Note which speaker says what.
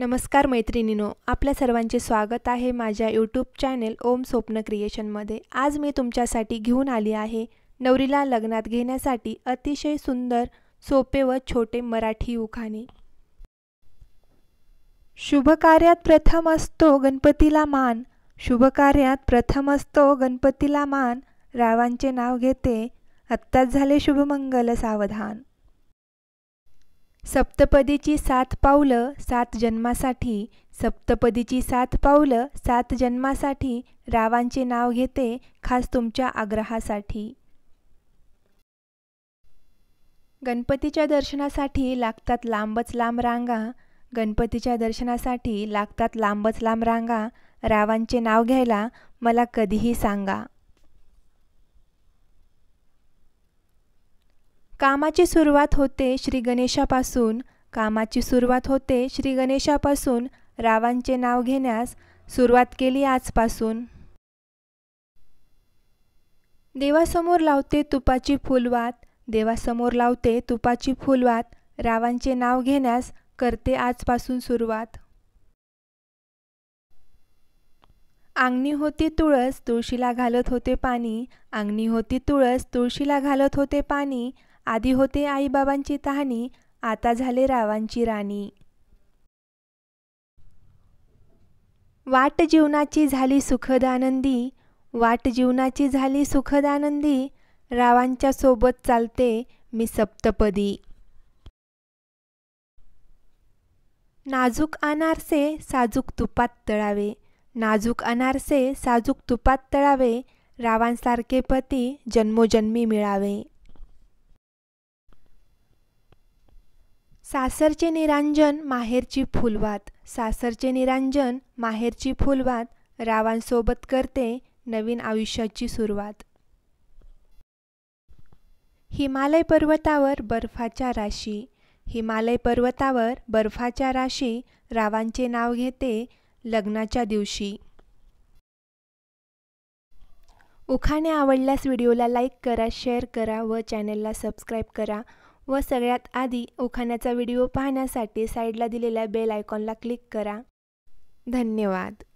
Speaker 1: नमस्कार मैत्रिणीनो आपल्या सर्वांचे स्वागत आहे माझ्या यूट्यूब चॅनेल ओम स्वप्न क्रिएशनमध्ये आज मी तुमच्यासाठी घेऊन आली आहे नवरीला लग्नात घेण्यासाठी अतिशय सुंदर सोपे व छोटे मराठी उखाणे शुभकार्यात प्रथम असतो गणपतीला मान शुभकार्यात प्रथम असतो गणपतीला मान रावांचे नाव घेते आत्ताच झाले शुभमंगल सावधान सप्तपदीची सात पावलं सात जन्मासाठी सप्तपदीची सात पावलं सात जन्मासाठी रावांचे नाव घेते खास तुमच्या आग्रहासाठी गणपतीच्या दर्शनासाठी लागतात लांबच लांब रांगा गणपतीच्या दर्शनासाठी लागतात लांबच लांब रांगा रावांचे नाव घ्यायला मला कधीही सांगा कामाची सुरुवात होते श्री गणेशापासून कामाची सुरुवात होते श्री गणेशापासून रावांचे नाव घेण्यास सुरुवात केली आजपासून देवासमोर लावते तुपाची फुलवात देवासमोर लावते तुपाची फुलवात रावांचे नाव घेण्यास करते आजपासून सुरुवात अंगणी होती तुळस तुळशीला घालत होते पाणी अंगणी होती तुळस तुळशीला घालत होते पाणी आधी होते आईबाबांची तहानी आता झाले रावांची राणी वाट जीवनाची झाली सुखदानंदी वाट जीवनाची झाली सुखदानंदी रावांच्या सोबत चालते मी सप्तपदी नाजूक अनारसे साजूक तुपात तळावे नाजूक अनारसे साजूक तुपात तळावे रावांसारखे पती जन्मोजन्मी मिळावे सासरचे निरांजन माहेरची फुलवात सासरचे निरांजन माहेरची फुलवात रावांसोबत करते नवीन आयुष्याची सुरुवात हिमालय पर्वतावर बर्फाच्या राशी हिमालय पर्वतावर बर्फाच्या राशी रावांचे नाव घेते लग्नाच्या दिवशी उखाणे आवडल्यास व्हिडिओला लाईक करा शेअर करा व चॅनलला सबस्क्राईब करा व सगळ्यात आधी उखाण्याचा व्हिडिओ पाहण्यासाठी साईडला दिलेल्या बेल आयकॉनला क्लिक करा धन्यवाद